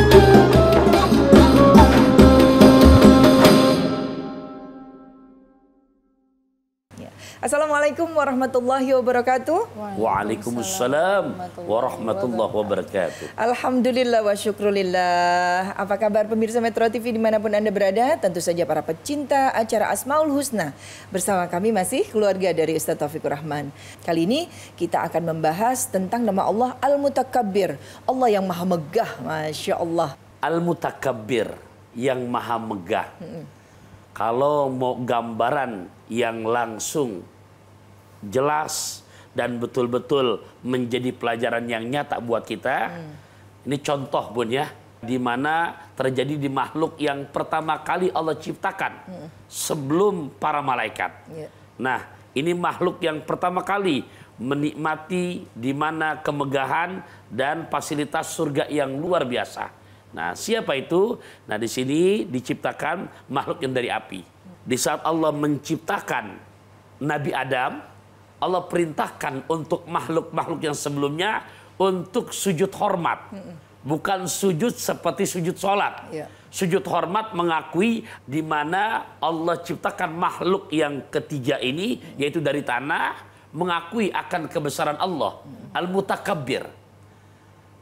Thank you. Ya. Assalamualaikum warahmatullahi wabarakatuh. Waalaikumsalam warahmatullahi wabarakatuh. Alhamdulillah wa syukrulillah. Apa kabar pemirsa Metro TV dimanapun Anda berada? Tentu saja para pecinta acara Asmaul Husna. Bersama kami masih keluarga dari Ustaz Taufikur Rahman. Kali ini kita akan membahas tentang nama Allah Al-Mutakabbir. Allah yang maha megah. Masya Allah. Al-Mutakabbir yang maha megah. Kalau mau gambaran yang langsung, jelas, dan betul-betul menjadi pelajaran yang nyata buat kita, hmm. ini contoh pun ya, di mana terjadi di makhluk yang pertama kali Allah ciptakan hmm. sebelum para malaikat. Yeah. Nah, ini makhluk yang pertama kali menikmati di mana kemegahan dan fasilitas surga yang luar biasa. Nah, siapa itu? Nah, di sini diciptakan makhluk yang dari api. Di saat Allah menciptakan Nabi Adam, Allah perintahkan untuk makhluk-makhluk yang sebelumnya untuk sujud hormat. Bukan sujud seperti sujud sholat. Iya. Sujud hormat mengakui di mana Allah ciptakan makhluk yang ketiga ini, yaitu dari tanah, mengakui akan kebesaran Allah. Al-Mutakabbir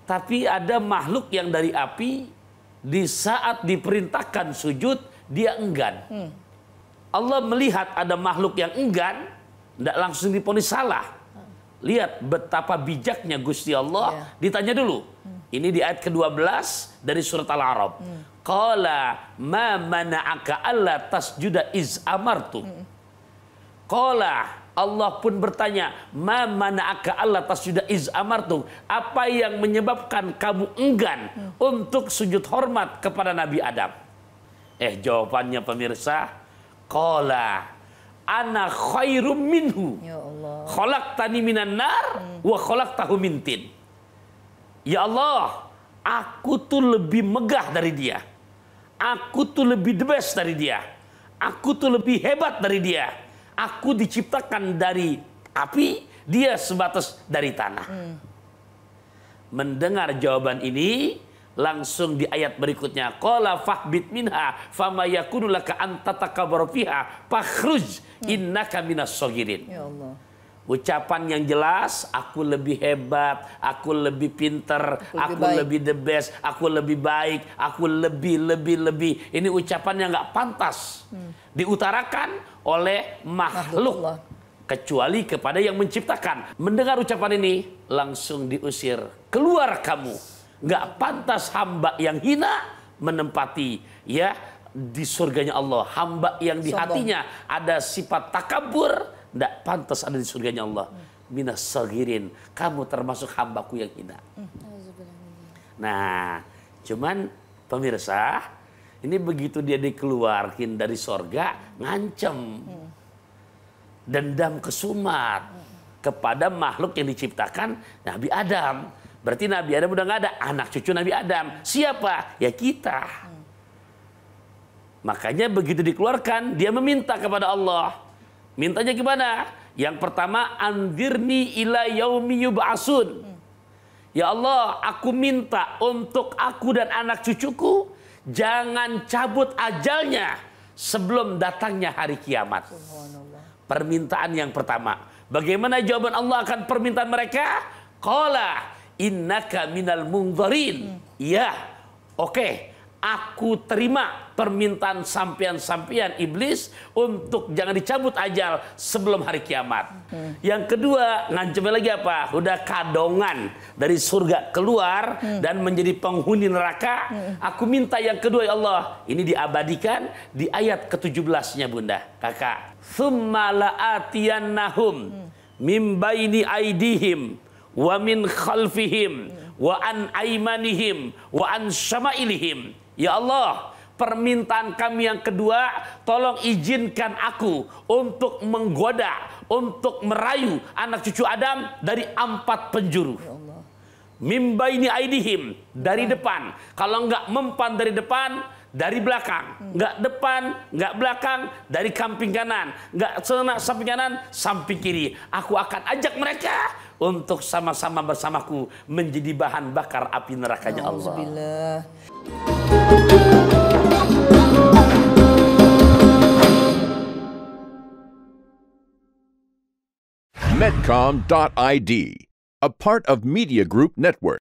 tapi ada makhluk yang dari api di saat diperintahkan sujud dia enggan. Hmm. Allah melihat ada makhluk yang enggan, tidak langsung diponis salah. Lihat betapa bijaknya Gusti Allah. Yeah. Ditanya dulu. Hmm. Ini di ayat ke-12 dari surat Al-Arab. Hmm. ma mana'aka alla tasjuda iz amartu. Hmm. Allah pun bertanya, "Ma mana'aka Allah tasjuda iz amartu?" Apa yang menyebabkan kamu enggan untuk sujud hormat kepada Nabi Adam? Eh, jawabannya pemirsa, qala ana khairum minhu. Ya Allah. Khalaqtani minan nar hmm. wa khalaqtahu min tin. Ya Allah, aku tuh lebih megah dari dia. Aku tuh lebih the best dari dia. Aku tuh lebih hebat dari dia aku diciptakan dari api, dia sebatas dari tanah. Hmm. Mendengar jawaban ini, langsung di ayat berikutnya qala fahbit minha fama yakunu laka an tatakabbara fiha fakhruj hmm. innaka minas sogirin. ya Allah Ucapan yang jelas, aku lebih hebat, aku lebih pinter, lebih aku lebih the best, aku lebih baik, aku lebih, lebih, lebih. Ini ucapan yang gak pantas hmm. diutarakan oleh makhluk. Allah. Kecuali kepada yang menciptakan. Mendengar ucapan ini, langsung diusir. Keluar kamu. Gak pantas hamba yang hina menempati ya di surganya Allah. Hamba yang di hatinya ada sifat takabur, tidak pantas ada di surganya Allah. Minas sagirin. Kamu termasuk hambaku yang hina. Nah, cuman pemirsa, ini begitu dia dikeluarkan dari sorga, ngancem. Dendam kesumat kepada makhluk yang diciptakan Nabi Adam. Berarti Nabi Adam udah nggak ada anak cucu Nabi Adam. Siapa? Ya kita. Hmm. Makanya begitu dikeluarkan, dia meminta kepada Allah. Mintanya gimana? Yang pertama andirni ila yaumi yub'asun. Ya Allah, aku minta untuk aku dan anak cucuku jangan cabut ajalnya sebelum datangnya hari kiamat. Permintaan yang pertama. Bagaimana jawaban Allah akan permintaan mereka? Qala innaka minal mungdharin. Iya. Hmm. Ya, oke. Okay aku terima permintaan sampian-sampian iblis untuk jangan dicabut ajal sebelum hari kiamat. Hmm. Yang kedua, ngancemnya lagi apa? Udah kadongan dari surga keluar hmm. dan menjadi penghuni neraka. Hmm. Aku minta yang kedua ya Allah, ini diabadikan di ayat ke-17-nya Bunda, Kakak. Tsumma Nahum, hmm. mim baini aidihim wa min khalfihim hmm. wa an aimanihim wa an syama'ilihim Ya Allah, permintaan kami yang kedua, tolong izinkan aku untuk menggoda, untuk merayu anak cucu Adam dari empat penjuru. Ya Mimba ini aidihim dari depan. Kalau enggak mempan dari depan, dari belakang, enggak hmm. depan, enggak belakang, dari kamping kanan, enggak sana samping kanan, samping kiri. Aku akan ajak mereka untuk sama-sama bersamaku menjadi bahan bakar api nerakanya Allah. Medcom.id, a part of Media Group Network.